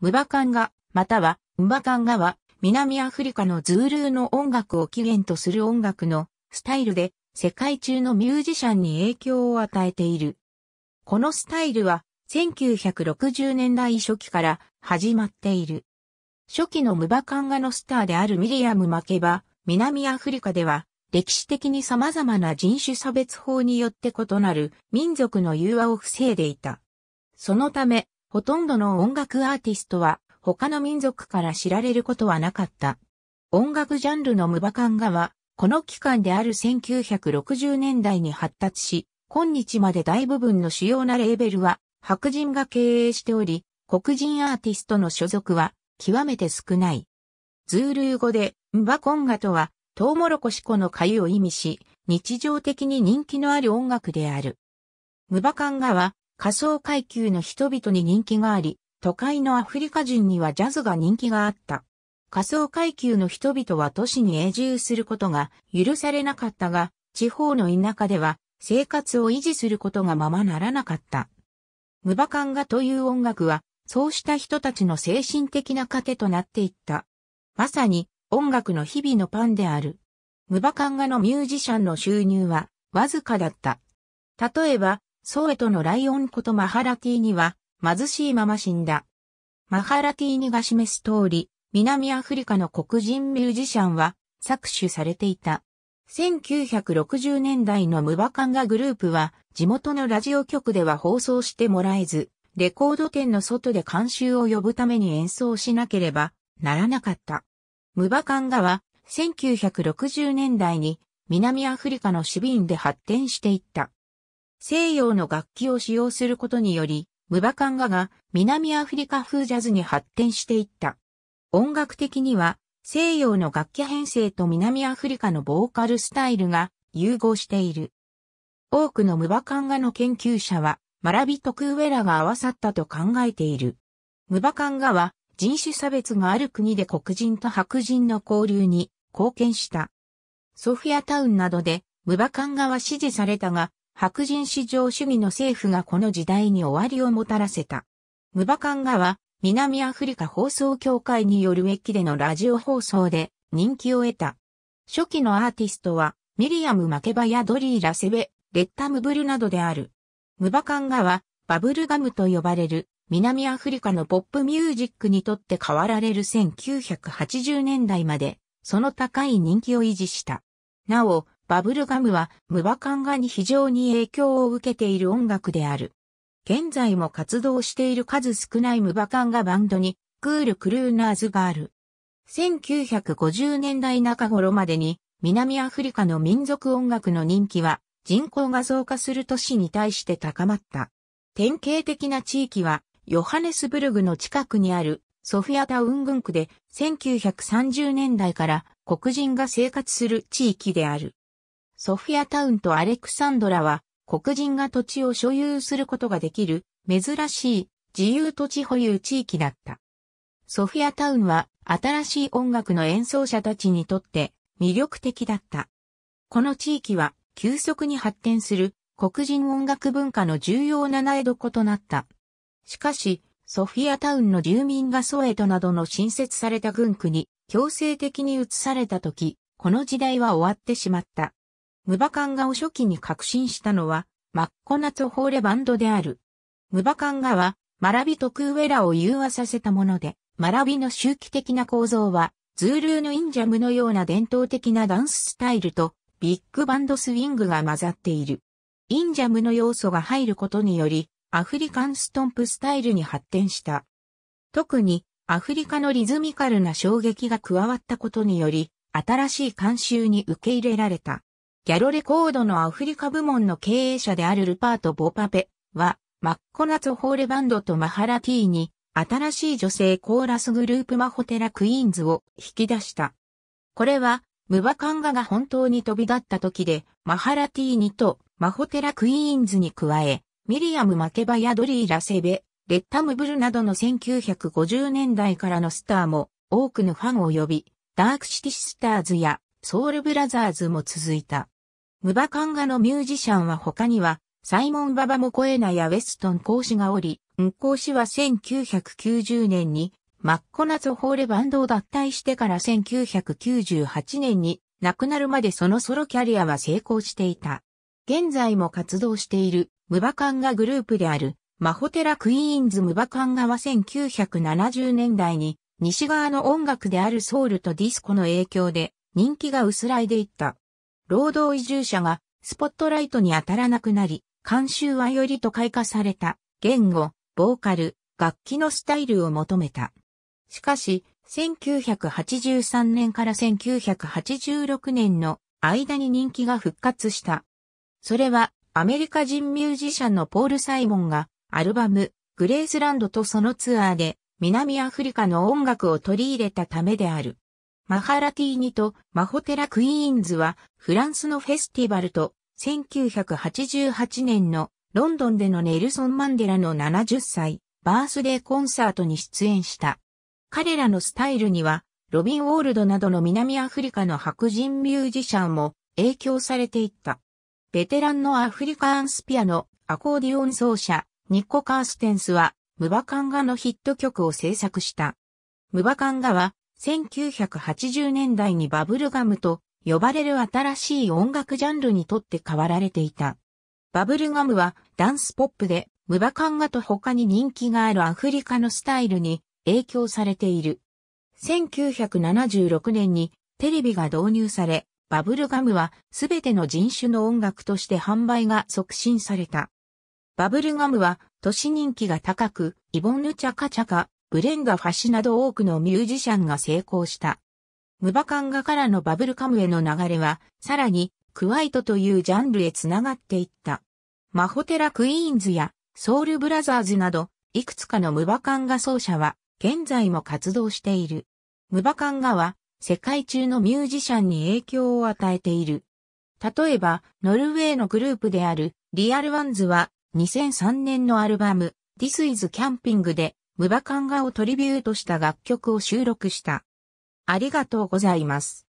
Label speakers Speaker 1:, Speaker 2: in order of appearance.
Speaker 1: ムバカンガ、または、ムバカンガは、南アフリカのズールーの音楽を起源とする音楽のスタイルで、世界中のミュージシャンに影響を与えている。このスタイルは、1960年代初期から始まっている。初期のムバカンガのスターであるミリアム・マケバ、南アフリカでは、歴史的に様々な人種差別法によって異なる民族の融和を防いでいた。そのため、ほとんどの音楽アーティストは他の民族から知られることはなかった。音楽ジャンルのムバカンガは、この期間である1960年代に発達し、今日まで大部分の主要なレーベルは白人が経営しており、黒人アーティストの所属は極めて少ない。ズールー語でムバコンガとは、トウモロコシ粉の粥を意味し、日常的に人気のある音楽である。ムバカンガは仮想階級の人々に人気があり、都会のアフリカ人にはジャズが人気があった。仮想階級の人々は都市に永住することが許されなかったが、地方の田舎では生活を維持することがままならなかった。ムバカンガという音楽は、そうした人たちの精神的な糧となっていった。まさに音楽の日々のパンである。ムバカンガのミュージシャンの収入はわずかだった。例えば、ソエトのライオンことマハラティーニは貧しいまま死んだ。マハラティーニが示す通り、南アフリカの黒人ミュージシャンは搾取されていた。1960年代のムバカンガグループは地元のラジオ局では放送してもらえず、レコード店の外で監修を呼ぶために演奏しなければならなかった。ムバカンガは1960年代に南アフリカのビンで発展していった。西洋の楽器を使用することにより、ムバカンガが南アフリカ風ジャズに発展していった。音楽的には西洋の楽器編成と南アフリカのボーカルスタイルが融合している。多くのムバカンガの研究者はマラビとクウェラが合わさったと考えている。ムバカンガは人種差別がある国で黒人と白人の交流に貢献した。ソフィアタウンなどでムバカンガは支持されたが、白人至上主義の政府がこの時代に終わりをもたらせた。ムバカンガは、南アフリカ放送協会による駅でのラジオ放送で人気を得た。初期のアーティストは、ミリアム・マケバやドリー・ラセベ、レッタムブルなどである。ムバカンガは、バブルガムと呼ばれる、南アフリカのポップミュージックにとって変わられる1980年代まで、その高い人気を維持した。なお、バブルガムはムバカンガに非常に影響を受けている音楽である。現在も活動している数少ないムバカンガバンドにクールクルーナーズがある。1950年代中頃までに南アフリカの民族音楽の人気は人口が増加する都市に対して高まった。典型的な地域はヨハネスブルグの近くにあるソフィアタウン郡区で1930年代から黒人が生活する地域である。ソフィアタウンとアレクサンドラは、黒人が土地を所有することができる、珍しい、自由土地保有地域だった。ソフィアタウンは、新しい音楽の演奏者たちにとって、魅力的だった。この地域は、急速に発展する、黒人音楽文化の重要な苗床となった。しかし、ソフィアタウンの住民がソエトなどの新設された軍区に強制的に移された時、この時代は終わってしまった。ムバカンガを初期に革新したのは、マッコナツホーレバンドである。ムバカンガは、マラビとクーウェラを融和させたもので、マラビの周期的な構造は、ズールーのインジャムのような伝統的なダンススタイルと、ビッグバンドスウィングが混ざっている。インジャムの要素が入ることにより、アフリカンストンプスタイルに発展した。特に、アフリカのリズミカルな衝撃が加わったことにより、新しい慣習に受け入れられた。ギャロレコードのアフリカ部門の経営者であるルパート・ボパペは、マッコナツホーレバンドとマハラティーに、新しい女性コーラスグループマホテラ・クイーンズを引き出した。これは、ムバカンガが本当に飛び立った時で、マハラティーニとマホテラ・クイーンズに加え、ミリアム・マケバやドリー・ラセベ、レッタムブルなどの1950年代からのスターも多くのファンを呼び、ダークシティ・スターズやソウルブラザーズも続いた。ムバカンガのミュージシャンは他には、サイモン・ババモコエナやウェストン・講師がおり、講師は1990年に、マッコナゾホーレバンドを脱退してから1998年に亡くなるまでそのソロキャリアは成功していた。現在も活動しているムバカンガグループであるマホテラクイーンズムバカンガは1970年代に西側の音楽であるソウルとディスコの影響で人気が薄らいでいった。労働移住者がスポットライトに当たらなくなり、監修はより都会化された言語、ボーカル、楽器のスタイルを求めた。しかし、1983年から1986年の間に人気が復活した。それはアメリカ人ミュージシャンのポール・サイモンがアルバムグレースランドとそのツアーで南アフリカの音楽を取り入れたためである。マハラティーニとマホテラクイーンズはフランスのフェスティバルと1988年のロンドンでのネルソン・マンデラの70歳バースデーコンサートに出演した。彼らのスタイルにはロビン・オールドなどの南アフリカの白人ミュージシャンも影響されていった。ベテランのアフリカンスピアのアコーディオン奏者ニッコ・カーステンスはムバカンガのヒット曲を制作した。ムバカンガは1980年代にバブルガムと呼ばれる新しい音楽ジャンルにとって変わられていた。バブルガムはダンスポップでムバカンガと他に人気があるアフリカのスタイルに影響されている。1976年にテレビが導入され、バブルガムはすべての人種の音楽として販売が促進された。バブルガムは都市人気が高く、イボンヌチャカチャカ、ブレンガファシなど多くのミュージシャンが成功した。ムバカンガからのバブルカムへの流れは、さらに、クワイトというジャンルへ繋がっていった。マホテラ・クイーンズやソウル・ブラザーズなど、いくつかのムバカンガ奏者は、現在も活動している。ムバカンガは、世界中のミュージシャンに影響を与えている。例えば、ノルウェーのグループである、リアルワンズは、2003年のアルバム、This is Camping で、ムバカンガをトリビュートした楽曲を収録した。ありがとうございます。